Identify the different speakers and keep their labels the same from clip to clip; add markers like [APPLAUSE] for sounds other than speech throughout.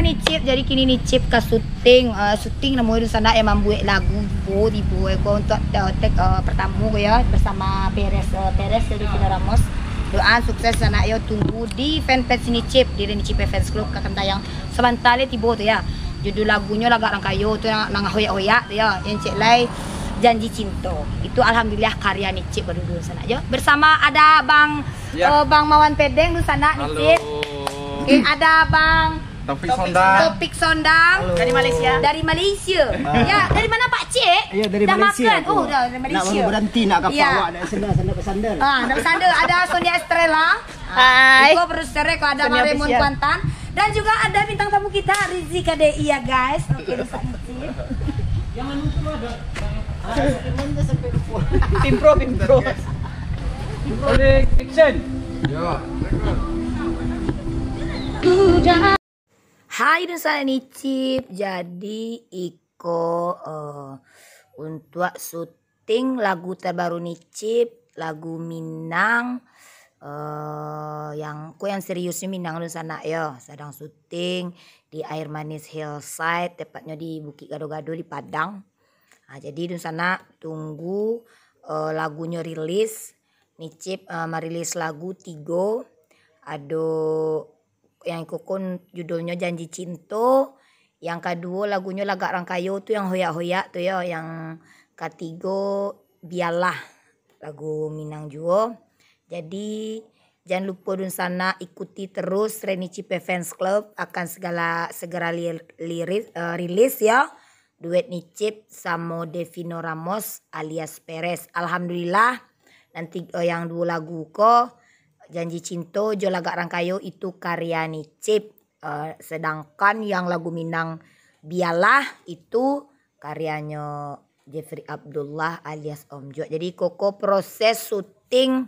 Speaker 1: lah nicip jadi kini nicip ke syuting uh, syuting namun di sana emang buat lagu bo di buat eh, gua untuk uh, tek uh, pertama gua ya bersama Perez uh, Perez dari Vina Ramos doa sukses sana yo tunggu di fanpage nicip di nicip fans club akan tayang sementara tibo tuh ya judul lagunya orang rangkayo tu nang, nang hoya hoya tu ya yang cek lain janji cinta itu alhamdulillah karya nicip baru dulu sana yo bersama ada bang ya. uh, bang mawan pedeng di sana nicip okay, eh, ada bang Topik, Sondang. Topik Sondang. Halo. Dari Malaysia. Dari Malaysia. Ah. Ya, dari mana Pak Cik? Ya, dari dah Malaysia. makan. Oh, dah dari Malaysia. Nak berhenti nak kapal ya. awak nak sandal sandal pesandal. Ah, nak ada Sonia Estrella. Hai. Iko produser kalau ada Raymond Kuantan dan juga ada bintang tamu kita Rizki KDI ya guys. Oke, bisa Yang mana itu ada? tim [LAUGHS] pro. Pimpro action. Ya. Udah. Hai dan Nicip. Jadi Iko uh, untuk syuting lagu terbaru Nicip, lagu Minang uh, yang ku yang seriusnya Minang di sana ya, sedang syuting di Air Manis Hillside, tepatnya di Bukit Gado-Gado di Padang. Nah, jadi di sana tunggu uh, lagunya rilis. Nicip uh, merilis lagu Tigo. Aduh yang ikukun judulnya Janji cinta yang kedua lagunya Lagak Rangkayo tuh yang hoya-hoya tuh ya yang ketiga biarlah lagu Minang Juo jadi jangan lupa dun sana ikuti terus Reni Cipe Fans Club akan segala segera lir, liris, uh, rilis ya duet Nicip sama Devino Ramos alias Perez alhamdulillah nanti uh, yang dua lagu kok Janji Cinto jolagak Rangkayo itu karya Nicip. Uh, sedangkan yang lagu Minang Bialah itu karyanya Jeffrey Abdullah alias Om Jo. Jadi Koko proses syuting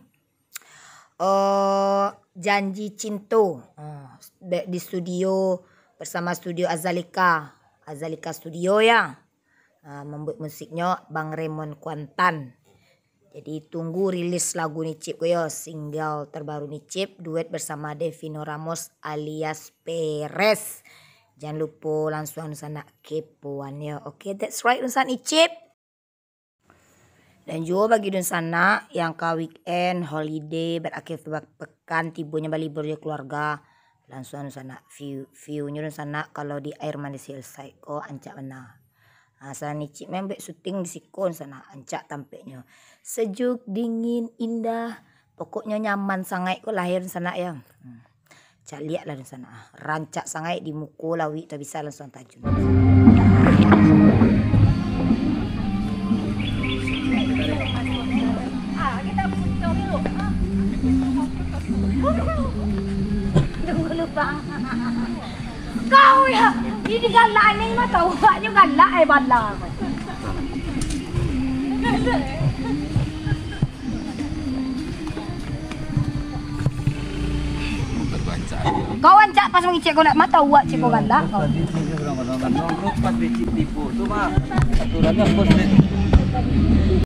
Speaker 1: uh, Janji Cinto uh, eh, di studio bersama studio Azalika. Azalika Studio ya. Uh, membuat musiknya Bang Raymond Kuantan. Jadi tunggu rilis lagu Nicip yo single terbaru Nicip duet bersama Devino Ramos alias Perez. Jangan lupa langsung sana kepoan ya. Oke, okay, that's right Unsan Nicip. Dan juga bagi dun sana yang ka weekend, holiday, berakhir pekan, tibunya bali berja keluarga. Langsung sana view, view nyurun sana kalau di air mandi selesai Oh, ancak mana. Ha, sana cik membek syuting di sikon sana ancak tampeknya. Sejuk, dingin, indah. Pokoknya nyaman sangat ko lahir sana ya. Hmm. Cak lihat lah sana. Rancak sangat di muka lawi tak bisa langsung tajam. Kau ya, jadi digalak ini Kawan cak pas mengicik kau nak mata uak cik kau kau. Pas tu mah.